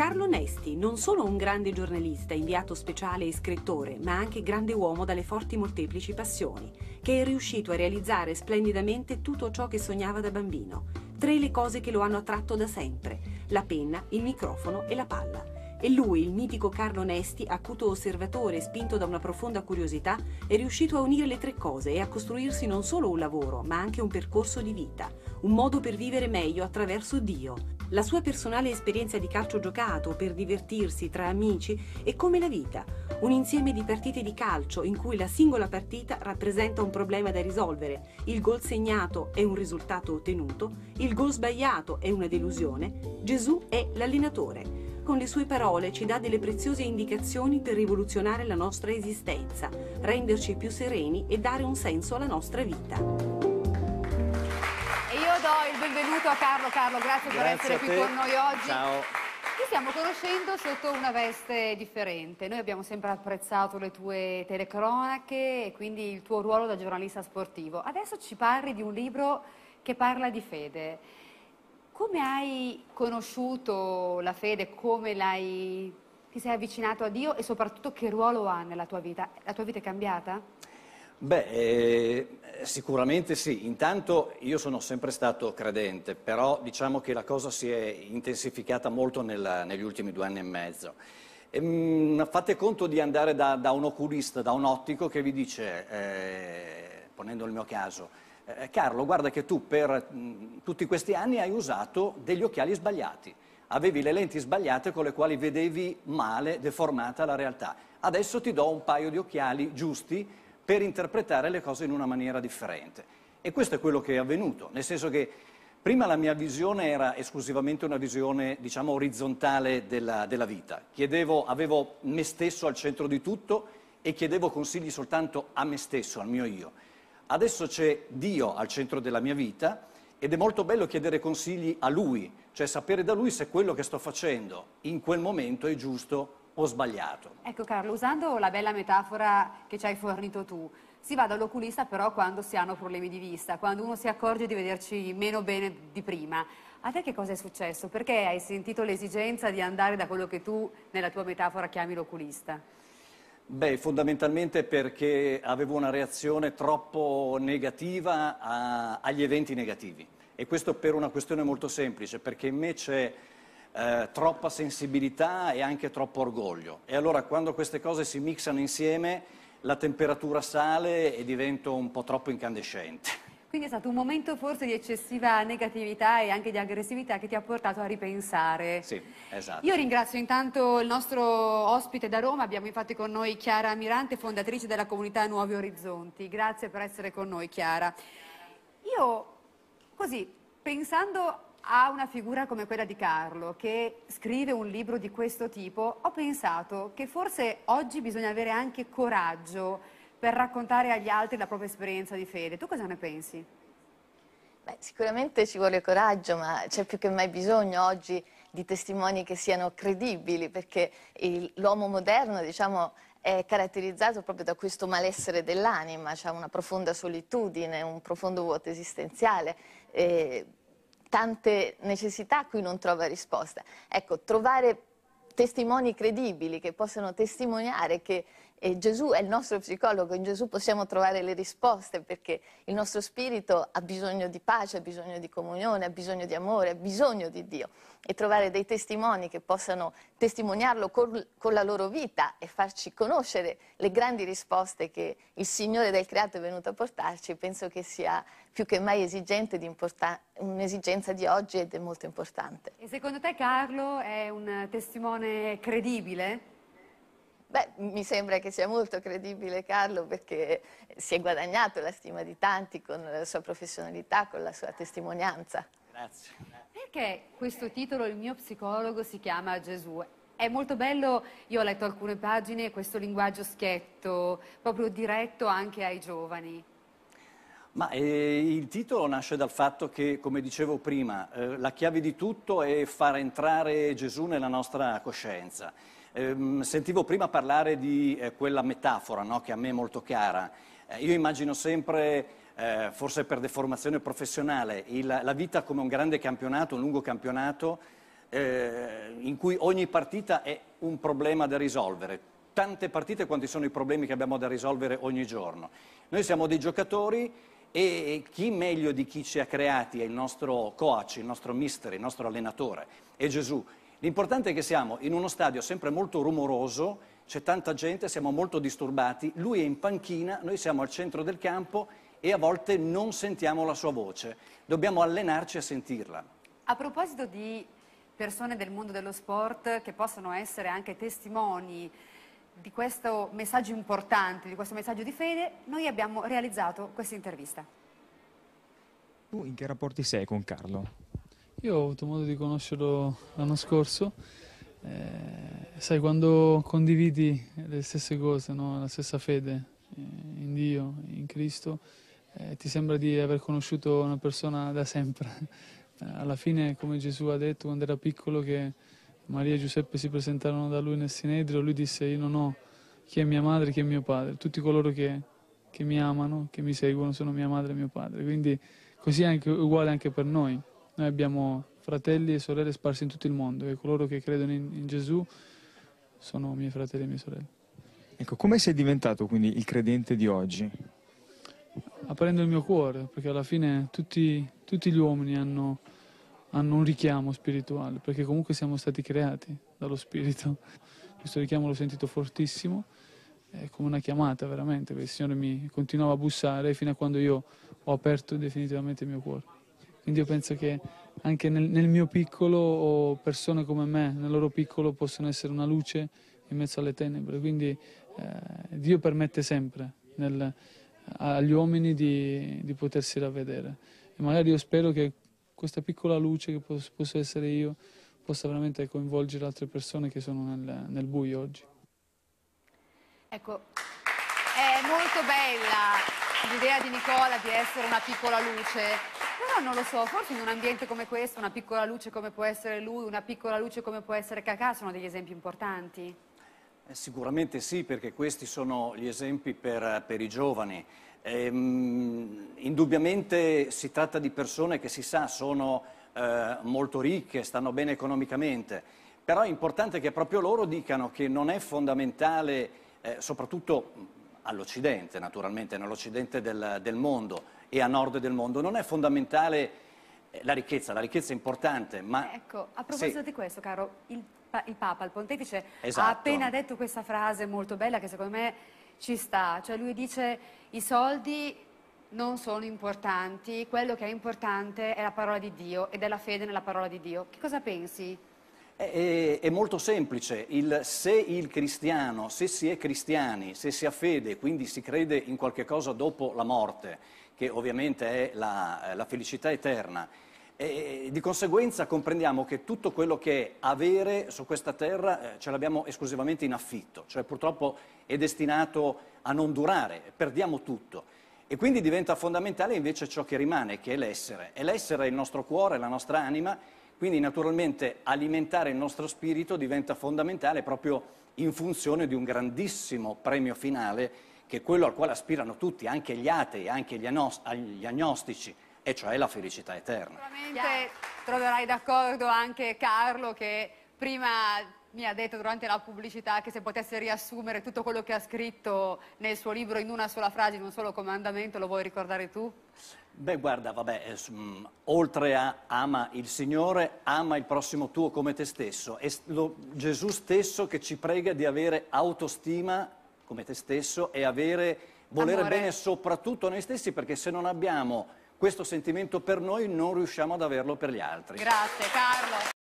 Carlo Nesti, non solo un grande giornalista, inviato speciale e scrittore, ma anche grande uomo dalle forti molteplici passioni, che è riuscito a realizzare splendidamente tutto ciò che sognava da bambino. Tre le cose che lo hanno attratto da sempre, la penna, il microfono e la palla. E lui, il mitico Carlo Nesti, acuto osservatore e spinto da una profonda curiosità, è riuscito a unire le tre cose e a costruirsi non solo un lavoro, ma anche un percorso di vita, un modo per vivere meglio attraverso Dio, la sua personale esperienza di calcio giocato per divertirsi tra amici è come la vita, un insieme di partite di calcio in cui la singola partita rappresenta un problema da risolvere, il gol segnato è un risultato ottenuto, il gol sbagliato è una delusione, Gesù è l'allenatore. Con le sue parole ci dà delle preziose indicazioni per rivoluzionare la nostra esistenza, renderci più sereni e dare un senso alla nostra vita benvenuto a Carlo. Carlo, grazie, grazie per essere qui con noi oggi. Ciao. Ti stiamo conoscendo sotto una veste differente. Noi abbiamo sempre apprezzato le tue telecronache e quindi il tuo ruolo da giornalista sportivo. Adesso ci parli di un libro che parla di fede. Come hai conosciuto la fede? Come ti sei avvicinato a Dio e soprattutto che ruolo ha nella tua vita? La tua vita è cambiata? Beh, eh, sicuramente sì. Intanto io sono sempre stato credente, però diciamo che la cosa si è intensificata molto nella, negli ultimi due anni e mezzo. E, ehm, mh, fate conto di andare da, da, un oculista, da un ottico che vi dice, eh, ponendo il mio caso, eh, Carlo, guarda che tu per mh, tutti questi anni hai usato degli occhiali sbagliati avevi le lenti sbagliate con le quali vedevi male, deformata la realtà. Adesso ti do un paio di occhiali giusti per interpretare le cose in una maniera differente. E questo è quello che è avvenuto, nel senso che prima la mia visione era esclusivamente una visione, diciamo, orizzontale della, della vita. Chiedevo, avevo me stesso al centro di tutto e chiedevo consigli soltanto a me stesso, al mio io. Adesso c'è Dio al centro della mia vita ed è molto bello chiedere consigli a Lui, cioè sapere da Lui se quello che sto facendo in quel momento è giusto o sbagliato. Ecco Carlo, usando la bella metafora che ci hai fornito tu, si va dall'oculista però quando si hanno problemi di vista, quando uno si accorge di vederci meno bene di prima. A te che cosa è successo? Perché hai sentito l'esigenza di andare da quello che tu nella tua metafora chiami l'oculista? Beh, fondamentalmente perché avevo una reazione troppo negativa a, agli eventi negativi e questo per una questione molto semplice, perché in me c'è eh, troppa sensibilità e anche troppo orgoglio. E allora quando queste cose si mixano insieme la temperatura sale e divento un po' troppo incandescente. Quindi è stato un momento forse di eccessiva negatività e anche di aggressività che ti ha portato a ripensare. Sì, esatto. Io ringrazio intanto il nostro ospite da Roma, abbiamo infatti con noi Chiara Mirante, fondatrice della comunità Nuovi Orizzonti. Grazie per essere con noi Chiara. Io così, pensando a una figura come quella di Carlo, che scrive un libro di questo tipo, ho pensato che forse oggi bisogna avere anche coraggio per raccontare agli altri la propria esperienza di fede. Tu cosa ne pensi? Beh, sicuramente ci vuole coraggio, ma c'è più che mai bisogno oggi di testimoni che siano credibili, perché l'uomo moderno, diciamo, è caratterizzato proprio da questo malessere dell'anima, c'è cioè una profonda solitudine, un profondo vuoto esistenziale. E tante necessità a cui non trova risposta. Ecco, trovare testimoni credibili che possano testimoniare che e Gesù è il nostro psicologo, in Gesù possiamo trovare le risposte perché il nostro spirito ha bisogno di pace, ha bisogno di comunione, ha bisogno di amore, ha bisogno di Dio e trovare dei testimoni che possano testimoniarlo col, con la loro vita e farci conoscere le grandi risposte che il Signore del Creato è venuto a portarci, penso che sia più che mai esigente di un'esigenza di oggi ed è molto importante. E secondo te Carlo è un testimone credibile? Beh, mi sembra che sia molto credibile Carlo perché si è guadagnato la stima di tanti con la sua professionalità, con la sua testimonianza. Grazie. Perché questo titolo, Il mio psicologo, si chiama Gesù? È molto bello, io ho letto alcune pagine, questo linguaggio schietto, proprio diretto anche ai giovani. Ma eh, il titolo nasce dal fatto che, come dicevo prima, eh, la chiave di tutto è far entrare Gesù nella nostra coscienza. Ehm, sentivo prima parlare di eh, quella metafora no, che a me è molto cara. Eh, io immagino sempre, eh, forse per deformazione professionale, il, la vita come un grande campionato, un lungo campionato, eh, in cui ogni partita è un problema da risolvere. Tante partite quanti sono i problemi che abbiamo da risolvere ogni giorno. Noi siamo dei giocatori e chi meglio di chi ci ha creati è il nostro coach, il nostro mister, il nostro allenatore, è Gesù. L'importante è che siamo in uno stadio sempre molto rumoroso, c'è tanta gente, siamo molto disturbati, lui è in panchina, noi siamo al centro del campo e a volte non sentiamo la sua voce, dobbiamo allenarci a sentirla. A proposito di persone del mondo dello sport che possono essere anche testimoni di questo messaggio importante, di questo messaggio di fede, noi abbiamo realizzato questa intervista. Tu in che rapporti sei con Carlo? Io ho avuto modo di conoscerlo l'anno scorso, eh, sai quando condividi le stesse cose, no? la stessa fede eh, in Dio, in Cristo, eh, ti sembra di aver conosciuto una persona da sempre. Eh, alla fine, come Gesù ha detto quando era piccolo, che Maria e Giuseppe si presentarono da lui nel Sinedrio, lui disse io non ho chi è mia madre, chi è mio padre, tutti coloro che, che mi amano, che mi seguono, sono mia madre e mio padre. Quindi così è anche, uguale anche per noi noi abbiamo fratelli e sorelle sparsi in tutto il mondo e coloro che credono in, in Gesù sono miei fratelli e mie sorelle. Ecco, come sei diventato quindi il credente di oggi? Aprendo il mio cuore, perché alla fine tutti, tutti gli uomini hanno, hanno un richiamo spirituale, perché comunque siamo stati creati dallo Spirito. Questo richiamo l'ho sentito fortissimo è come una chiamata veramente, perché il Signore mi continuava a bussare fino a quando io ho aperto definitivamente il mio cuore. Quindi io penso che anche nel, nel mio piccolo persone come me, nel loro piccolo, possono essere una luce in mezzo alle tenebre. Quindi eh, Dio permette sempre nel, agli uomini di, di, potersi ravvedere. E magari io spero che questa piccola luce che posso, posso essere io possa veramente coinvolgere altre persone che sono nel, nel buio oggi. Ecco, è molto bella l'idea di Nicola di essere una piccola luce però non lo so, forse in un ambiente come questo, una piccola luce come può essere lui, una piccola luce come può essere Cacà, sono degli esempi importanti. Eh, sicuramente sì, perché questi sono gli esempi per, per i giovani. Ehm, indubbiamente si tratta di persone che si sa sono eh, molto ricche, stanno bene economicamente, però è importante che proprio loro dicano che non è fondamentale, eh, soprattutto all'Occidente naturalmente, nell'Occidente del, del mondo, e a nord del mondo. Non è fondamentale eh, la ricchezza, la ricchezza è importante, ma... Ecco, a proposito se... di questo, caro, il, il, Papa, il Pontefice, esatto. ha appena detto questa frase molto bella che secondo me ci sta, cioè lui dice i soldi non sono importanti, quello che è importante è la parola di Dio ed è la fede nella parola di Dio. Che cosa pensi è, è, molto semplice, il, se il cristiano, se si è cristiani, se si ha fede, quindi si crede in qualche cosa dopo la morte, che ovviamente è la, eh, la felicità eterna, e di conseguenza comprendiamo che tutto quello che è avere su questa terra eh, ce l'abbiamo esclusivamente in affitto, cioè purtroppo è destinato a non durare, perdiamo tutto. E quindi diventa fondamentale invece ciò che rimane, che è l'essere. E l'essere è il nostro cuore, la nostra anima, quindi naturalmente alimentare il nostro spirito diventa fondamentale proprio in funzione di un grandissimo premio finale che è quello al quale aspirano tutti, anche gli atei, anche gli, anos- gli agnostici, e cioè la felicità eterna. Sicuramente troverai d'accordo anche Carlo che prima mi ha detto durante la pubblicità che se potesse riassumere tutto quello che ha scritto nel suo libro in una sola frase, in un solo comandamento, lo vuoi ricordare tu? Beh, guarda, vabbè, eh, mm, oltre a ama il Signore, ama il prossimo tuo come te stesso. È lo, Gesù stesso che ci prega di avere autostima come te stesso e avere, volere Amore. bene soprattutto a noi stessi, perché se non abbiamo questo sentimento per noi non riusciamo ad averlo per gli altri. Grazie, Carlo.